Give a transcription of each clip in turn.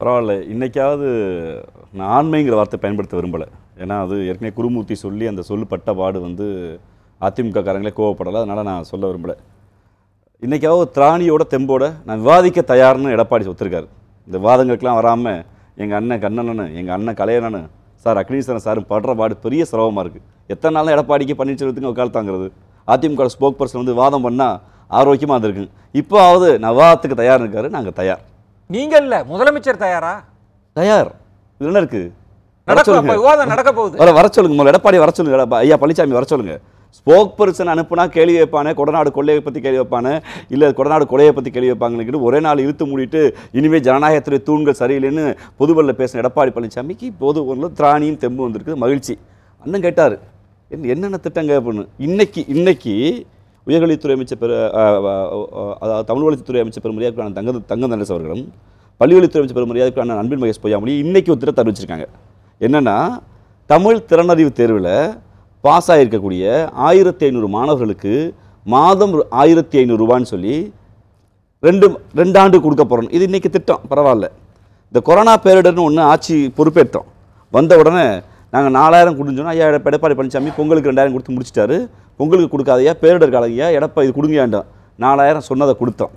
பரவாயில்ல இன்றைக்காவது நான் ஆண்மைங்கிற வார்த்தை பயன்படுத்த விரும்பலை ஏன்னா அது ஏற்கனவே குருமூர்த்தி சொல்லி அந்த சொல்லு பாடு வந்து அதிமுக காரங்களே கோவப்படலை அதனால் நான் சொல்ல விரும்பலை இன்றைக்காவது திராணியோட தெம்போட நான் விவாதிக்க தயார்னு எடப்பாடி ஒத்துருக்காரு இந்த வாதங்களுக்கெலாம் வராமல் எங்கள் அண்ணன் கண்ணனனு எங்கள் அண்ணன் கலையனனு சார் அக்னீஸ்வரன் சார் படுற பாடு பெரிய சிரமமாக இருக்குது எத்தனை நாளும் எடப்பாடிக்கு பன்னீர்செல்வத்துக்கு உட்காந்துங்கிறது அதிமுக ஸ்போக் பர்சன் வந்து வாதம் பண்ணால் ஆரோக்கியமாக இருந்திருக்கு ஆகுது நான் விவாதத்துக்கு தயார் இருக்காரு நாங்கள் தயார் நீங்கள் இல்லை முதலமைச்சர் தயாரா தயார் என்ன இருக்கு நடக்க போகுது வர சொல்லுங்க முதல்ல வர சொல்லுங்க ஐயா பழனிசாமி வர சொல்லுங்க ஸ்போக் பர்சன் அனுப்புனா கேள்வி வைப்பானே கொடநாடு கொள்ளையை பற்றி கேள்வி இல்லை கொடநாடு கொலையை பற்றி கேள்வி வைப்பாங்கன்னு ஒரே நாள் இழுத்து மூடிட்டு இனிமேல் ஜனநாயகத்துடைய தூண்கள் சரியில்லைன்னு பொதுவரில் பேசின எடப்பாடி பழனிசாமிக்கு பொது ஒன்றில் திராணியும் தெம்பு வந்திருக்கு மகிழ்ச்சி அண்ணன் கேட்டார் என்னென்ன திட்டங்க அப்படின்னு இன்னைக்கு இன்னைக்கு உயர்கல்வித்துறை அமைச்சர் பெரு அதாவது தமிழ் வளர்ச்சித்துறை அமைச்சர் பெரும் மரியாதைக்கான தங்க தங்க தண்டேஸ் அவர்களும் பள்ளிகளித்துறை அமைச்சர் பெரும் மரியாதைக்கான அன்பின் மகேஷ் பொய்யாமொழி இன்றைக்கி ஒரு திட்டத்தை அறிவிச்சிருக்காங்க என்னென்னா தமிழ் திறனறிவு தேர்வில் பாஸ் ஆகியிருக்கக்கூடிய ஆயிரத்தி ஐநூறு மாணவர்களுக்கு மாதம் ஆயிரத்தி ஐநூறு ரூபான்னு சொல்லி ரெண்டு ரெண்டு ஆண்டு கொடுக்க போகிறோம் இது இன்றைக்கி திட்டம் பரவாயில்ல இந்த கொரோனா பேரிடர்னு ஒன்று ஆட்சி பொறுப்பேற்றோம் வந்த உடனே நாங்கள் நாலாயிரம் கொடுஞ்சோன்னா ஐயா எடப்பாடி பழனிசாமி பொங்கலுக்கு ரெண்டாயிரம் கொடுத்து முடிச்சிட்டாரு பொங்கலுக்கு கொடுக்காதையா பேரிடர் காலையா எடப்பா இது கொடுங்கயாண்டான் நாலாயிரம் சொன்னதை கொடுத்தோம்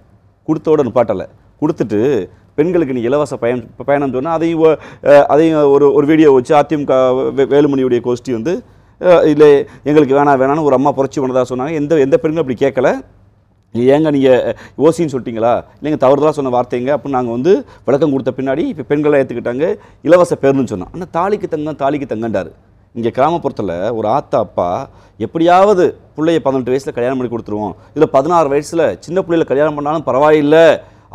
கொடுத்தோட பாட்டலை கொடுத்துட்டு பெண்களுக்கு நீ இலவச பயன் பயணம் சொன்னால் அதையும் அதையும் ஒரு ஒரு வீடியோ வச்சு அதிமுக வேலுமணியுடைய கோஷ்டி வந்து இல்லை எங்களுக்கு வேணாம் வேணான்னு ஒரு அம்மா புரட்சி பண்ணதாக சொன்னாங்க எந்த எந்த பெண்களும் அப்படி கேட்கல ஏங்க நீங்கள் ஓசின்னு சொல்லிட்டீங்களா இல்லைங்க தவறுதலாக சொன்ன வார்த்தைங்க அப்படின்னு நாங்கள் வந்து விளக்கம் கொடுத்த பின்னாடி இப்போ பெண்களை ஏற்றுக்கிட்டாங்க இலவச பேருன்னு சொன்னோம் ஆனால் தாலிக்கு தங்கம் தாலிக்கு தங்கண்டார் இங்கே கிராமப்புறத்தில் ஒரு ஆத்தா அப்பா எப்படியாவது பிள்ளைய பதினெட்டு வயசில் கல்யாணம் பண்ணி கொடுத்துருவோம் இல்லை பதினாறு வயசில் சின்ன பிள்ளையில கல்யாணம் பண்ணாலும் பரவாயில்லை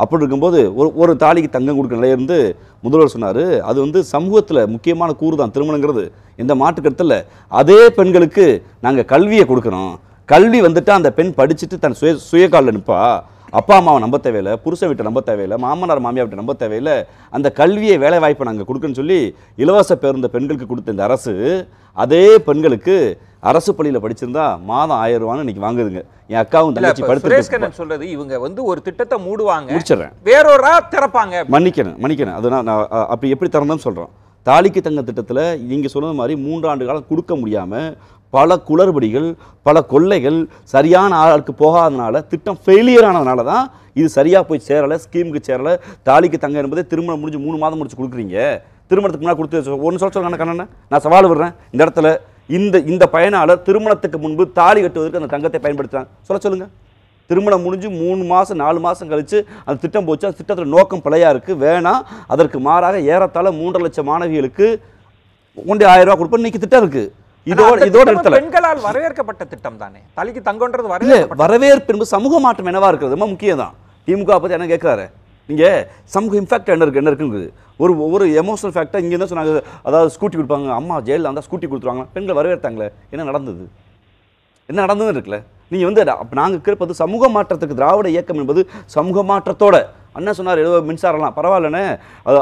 அப்படி இருக்கும்போது ஒரு ஒரு தாலிக்கு தங்கம் கொடுக்க நிலையிலிருந்து முதல்வர் சொன்னார் அது வந்து சமூகத்தில் முக்கியமான கூறு தான் திருமணங்கிறது எந்த மாற்றுக்கருத்தில் அதே பெண்களுக்கு நாங்கள் கல்வியை கொடுக்குறோம் கல்வி வந்துட்டு அந்த பெண் படிச்சுட்டு தன் சுய சுயகாலில் நிற்பா அப்பா அம்மாவை நம்ப தேவையில்லை புருஷன் வீட்டை நம்ப தேவையில்லை மாமனார் மாமியா வீட்டை நம்ப தேவையில்லை அந்த கல்வியை வேலை வாய்ப்பை நாங்கள் கொடுக்குன்னு சொல்லி இலவச பேருந்த பெண்களுக்கு கொடுத்த இந்த அரசு அதே பெண்களுக்கு அரசு பள்ளியில் படிச்சிருந்தா மாதம் ஆயிரம் ரூபான்னு இன்னைக்கு வாங்குதுங்க என் அக்காவும் தங்கச்சி படுத்து சொல்றது இவங்க வந்து ஒரு திட்டத்தை மூடுவாங்க முடிச்சிடறேன் வேறொரா திறப்பாங்க மன்னிக்கணும் மன்னிக்கணும் அது நான் அப்படி எப்படி திறந்தோம்னு சொல்கிறோம் தாலிக்கு தங்க திட்டத்தில் நீங்கள் சொன்னது மாதிரி மூன்று ஆண்டு காலம் கொடுக்க முடியாமல் பல குளறுபடிகள் பல கொள்ளைகள் சரியான ஆளுக்கு போகாதனால திட்டம் ஃபெயிலியர் ஆனதுனால தான் இது சரியாக போய் சேரலை ஸ்கீமுக்கு சேரலை தாலிக்கு தங்க என்பதே திருமணம் முடிஞ்சு மூணு மாதம் முடிச்சு கொடுக்குறீங்க திருமணத்துக்கு முன்னாடி கொடுத்து ஒன்று சொல்ல சொல்லுங்க கண்ணன் நான் சவால் விடுறேன் இந்த இடத்துல இந்த இந்த பயனாளர் திருமணத்துக்கு முன்பு தாலி கட்டுவதற்கு அந்த தங்கத்தை பயன்படுத்துகிறாங்க சொல்ல சொல்லுங்கள் திருமணம் முடிஞ்சு மூணு மாதம் நாலு மாதம் கழித்து அந்த திட்டம் போச்சு அந்த திட்டத்தில் நோக்கம் பிழையாக இருக்குது வேணாம் அதற்கு மாறாக ஏறத்தாழ மூன்றரை லட்சம் மாணவிகளுக்கு ஒன்றே ஆயிரம் ரூபா கொடுப்போம் இன்றைக்கி திட்டம் இருக்குது இதோட இதோட பெண்களால் வரவேற்கப்பட்ட திட்டம் தானே தலைக்கு தங்கன்றது வரவே வரவேற்பு என்பது சமூக மாற்றம் என்னவா இருக்கிறது ரொம்ப முக்கியம் தான் திமுக பத்தி என்ன கேட்குறாரு நீங்க சமூக இம்பாக்ட் என்ன இருக்கு என்ன இருக்குங்கிறது ஒரு ஒரு எமோஷனல் ஃபேக்டாக இங்கே தான் சொன்னாங்க அதாவது ஸ்கூட்டி கொடுப்பாங்க அம்மா ஜெயிலில் இருந்தால் ஸ்கூட்டி கொடுத்துருவாங்க பெண்கள் வரவேற்றாங்களே என்ன நடந்தது என்ன நடந்ததுன்னு இருக்குல்ல நீங்கள் வந்து நாங்கள் கேட்பது சமூக மாற்றத்துக்கு திராவிட இயக்கம் என்பது சமூக மாற்றத்தோட அண்ணன் சொன்னார் ஏதோ மின்சாரம்லாம் பரவாயில்லன்னு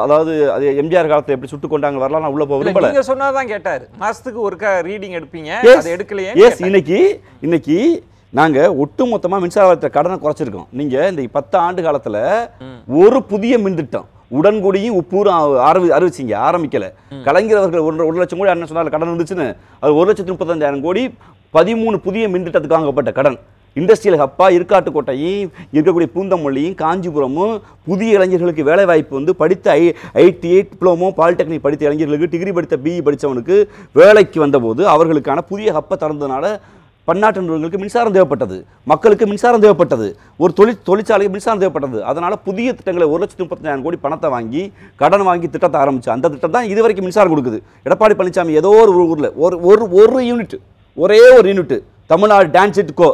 அதாவது அது எம்ஜிஆர் காலத்தை எப்படி சுட்டு கொண்டாங்க வரலாம் உள்ள போக விரும்பல நீங்க சொன்னாதான் கேட்டார் மாசத்துக்கு ஒரு ரீடிங் எடுப்பீங்க அதை எடுக்கலையே எஸ் இன்னைக்கு இன்னைக்கு நாங்கள் ஒட்டுமொத்தமாக மின்சாரத்தை கடனை குறைச்சிருக்கோம் நீங்க இந்த பத்து ஆண்டு காலத்துல ஒரு புதிய மின் திட்டம் உடன்குடியும் உப்பூரும் ஆரம்பி அறிவிச்சிங்க ஆரம்பிக்கல கலைஞரவர்கள் ஒரு ஒரு லட்சம் கோடி அண்ணன் சொன்னார் கடன் இருந்துச்சுன்னு அது ஒரு லட்சத்து முப்பத்தஞ்சாயிரம் கோடி பதிமூணு புதிய மின் திட்டத்துக்கு வாங்கப்பட்ட கடன் இண்டஸ்ட்ரியல் ஹப்பாக இருக்காட்டுக்கோட்டையும் இருக்கக்கூடிய பூந்தமொழியும் காஞ்சிபுரமும் புதிய இளைஞர்களுக்கு வேலைவாய்ப்பு வந்து படித்த ஐ ஐடி டிப்ளமோ பாலிடெக்னிக் படித்த இளைஞர்களுக்கு டிகிரி படித்த பிஇ e படித்தவனுக்கு வேலைக்கு வந்தபோது அவர்களுக்கான புதிய ஹப்பை திறந்ததுனால பன்னாட்டு நிறுவனங்களுக்கு மின்சாரம் தேவைப்பட்டது மக்களுக்கு மின்சாரம் தேவைப்பட்டது ஒரு தொழில் தொழிற்சாலைக்கு மின்சாரம் தேவைப்பட்டது அதனால் புதிய திட்டங்களை ஒரு லட்சத்து முப்பத்தஞ்சாயிரம் கோடி பணத்தை வாங்கி கடன் வாங்கி திட்டத்தை ஆரம்பிச்சு அந்த திட்டம் தான் இது வரைக்கும் மின்சாரம் கொடுக்குது எடப்பாடி பழனிசாமி ஏதோ ஒரு ஊரில் ஒரு ஒரு ஒரு யூனிட் ஒரே ஒரு யூனிட் தமிழ்நாடு டான்ஸ் இட் கோ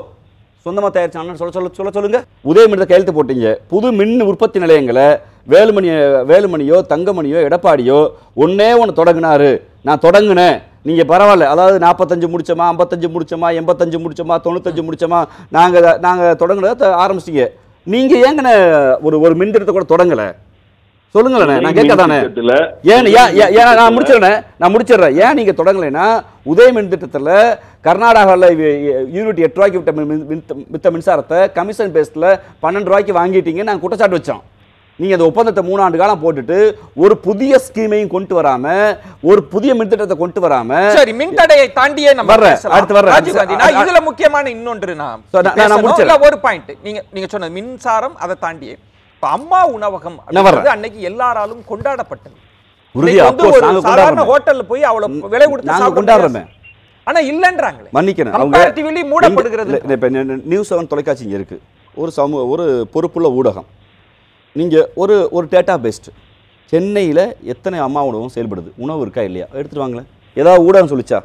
சொந்தமாக தயாரிச்சாங்கன்னு சொல்ல சொல்ல சொல்ல சொல்லுங்கள் உதயமிடத்தை கையெழுத்து போட்டீங்க புது மின் உற்பத்தி நிலையங்களை வேலுமணி வேலுமணியோ தங்கமணியோ எடப்பாடியோ ஒன்றே ஒன்று தொடங்கினாரு நான் தொடங்கினேன் நீங்கள் பரவாயில்ல அதாவது நாற்பத்தஞ்சு முடிச்சோமா ஐம்பத்தஞ்சு முடிச்சோமா எண்பத்தஞ்சு முடிச்சோமா தொண்ணூத்தஞ்சு முடிச்சோமா நாங்கள் நாங்கள் தொடங்கினதை ஆரம்பிச்சிங்க நீங்கள் ஏங்கன்னு ஒரு ஒரு மின்திட்டத்தை கூட தொடங்கலை சொல்லுங்களே நான் கேட்கதானே ஏன் ஏன் நான் முடிச்சிடறேன் நான் முடிச்சிடுறேன் ஏன் நீங்கள் தொடங்கலைன்னா உதய மின் திட்டத்தில் கர்நாடகாவில் யூனிட் எட்டு ரூபாய்க்கு விட்ட வித்த மின்சாரத்தை கமிஷன் பேஸில் பன்னெண்டு ரூபாய்க்கு வாங்கிட்டீங்க நான் குற்றச்சாட்டு வச்சோம் நீங்கள் அந்த ஒப்பந்தத்தை மூணு ஆண்டு காலம் போட்டுட்டு ஒரு புதிய ஸ்கீமையும் கொண்டு வராம ஒரு புதிய மின் திட்டத்தை கொண்டு வராம சரி மின்தடையை தாண்டியே நம்ம வர்றேன் அடுத்து வர்றேன் இதுல முக்கியமான இன்னொன்று நான் ஒரு பாயிண்ட் நீங்க நீங்க சொன்ன மின்சாரம் அதை தாண்டியே இப்ப அம்மா உணவகம் அன்னைக்கு எல்லாராலும் கொண்டாடப்பட்டது ஹோட்டல்ல போய் அவ்வளவு விலை கொடுத்து கொண்டாடுறோமே ஆனா இல்லன்றாங்களே மன்னிக்கணும் அவங்க மூடப்படுகிறது இப்ப நியூஸ் செவன் தொலைக்காட்சி இங்க இருக்கு ஒரு சமூக ஒரு பொறுப்புள்ள ஊடகம் நீங்க ஒரு ஒரு டேட்டா பேஸ்ட் சென்னையில் எத்தனை அம்மா உணவகம் செயல்படுது உணவு இருக்கா இல்லையா எடுத்துட்டு வாங்களேன் ஏதாவது ஊடகம் சொல்லிச்சா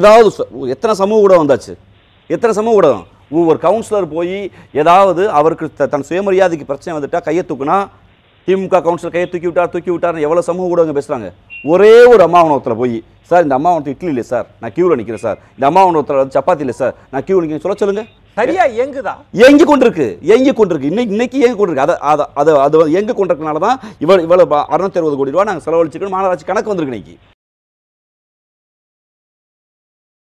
ஏதாவது எத்தனை சமூக ஊடகம் வந்தாச்சு எத்தனை சமூக ஊடகம் ஒவ்வொரு கவுன்சிலர் போய் ஏதாவது அவருக்கு தன் சுயமரியாதைக்கு பிரச்சனை வந்துட்டால் கையை தூக்குனா திமுக கவுன்சிலர் கையை தூக்கி விட்டார் தூக்கி விட்டார் எவ்வளோ சமூக ஊடகங்க பேசுகிறாங்க ஒரே ஒரு அம்மா உணவத்தில் போய் சார் இந்த அம்மா இட்லி இல்லை சார் நான் கியூவில் நிற்கிறேன் சார் இந்த அம்மா உணவத்தில் வந்து சப்பாத்தி இல்லை சார் நான் கியூவில் நிற்கிறேன் சொல்ல சொல்லுங்கள் சரியா இயங்குதா இயங்கி கொண்டிருக்கு இயங்கி கொண்டிருக்கு இன்னைக்கு இன்னைக்கு இயங்கி கொண்டிருக்கு அதை அதை அது இயங்கி கொண்டிருக்கனால தான் இவ்வளோ இவ்வளோ அறுநூத்தி அறுபது கோடி ரூபா நாங்கள் செலவழிச்சுக்கணும் மாநகராட்சி கணக்கு வந்திருக்கு இன்னைக்கு